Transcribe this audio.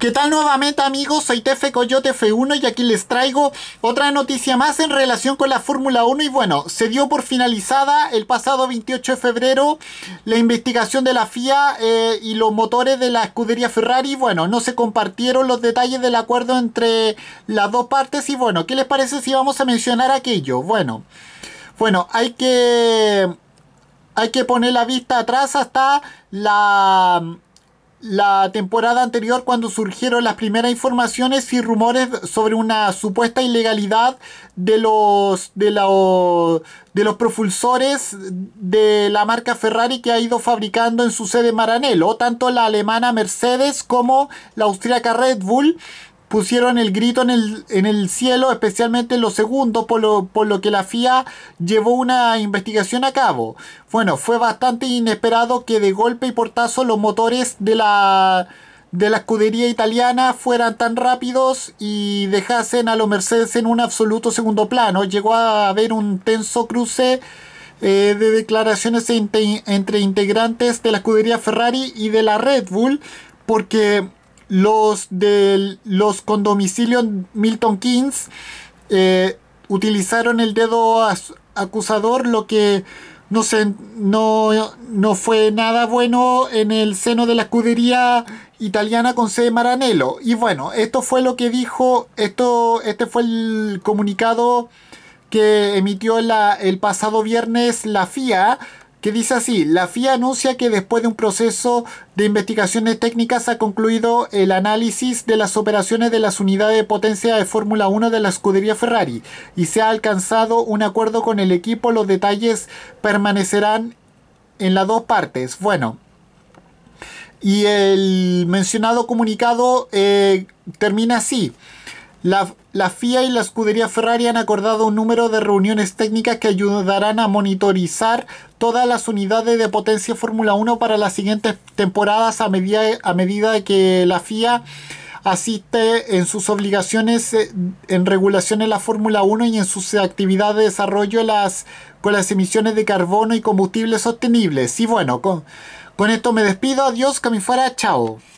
¿Qué tal nuevamente amigos? Soy Tefe Coyote F1 y aquí les traigo otra noticia más en relación con la Fórmula 1 y bueno, se dio por finalizada el pasado 28 de febrero la investigación de la FIA eh, y los motores de la escudería Ferrari. Bueno, no se compartieron los detalles del acuerdo entre las dos partes y bueno, ¿qué les parece si vamos a mencionar aquello? Bueno, bueno, hay que... Hay que poner la vista atrás hasta la la temporada anterior cuando surgieron las primeras informaciones y rumores sobre una supuesta ilegalidad de los de los de los propulsores de la marca Ferrari que ha ido fabricando en su sede Maranello, tanto la alemana Mercedes como la austríaca Red Bull pusieron el grito en el, en el cielo, especialmente en los segundos, por lo, por lo que la FIA llevó una investigación a cabo. Bueno, fue bastante inesperado que de golpe y portazo los motores de la de la escudería italiana fueran tan rápidos y dejasen a los Mercedes en un absoluto segundo plano. Llegó a haber un tenso cruce eh, de declaraciones entre integrantes de la escudería Ferrari y de la Red Bull porque los de los condomicilios Milton Keynes eh, utilizaron el dedo acusador, lo que no, sé no, no, fue nada bueno en el seno de la escudería italiana con sede Maranello. Y bueno, esto fue lo que dijo, esto, este fue el comunicado que emitió el pasado viernes la FIA que dice así, la FIA anuncia que después de un proceso de investigaciones técnicas ha concluido el análisis de las operaciones de las unidades de potencia de Fórmula 1 de la escudería Ferrari y se ha alcanzado un acuerdo con el equipo, los detalles permanecerán en las dos partes. Bueno, y el mencionado comunicado eh, termina así. La, FIA y la escudería Ferrari han acordado un número de reuniones técnicas que ayudarán a monitorizar todas las unidades de potencia Fórmula 1 para las siguientes temporadas a medida, a medida que la FIA asiste en sus obligaciones eh, en regulación en la Fórmula 1 y en sus actividades de desarrollo las, con las emisiones de carbono y combustibles sostenibles. Y bueno, con, con esto me despido. Adiós, que Chao.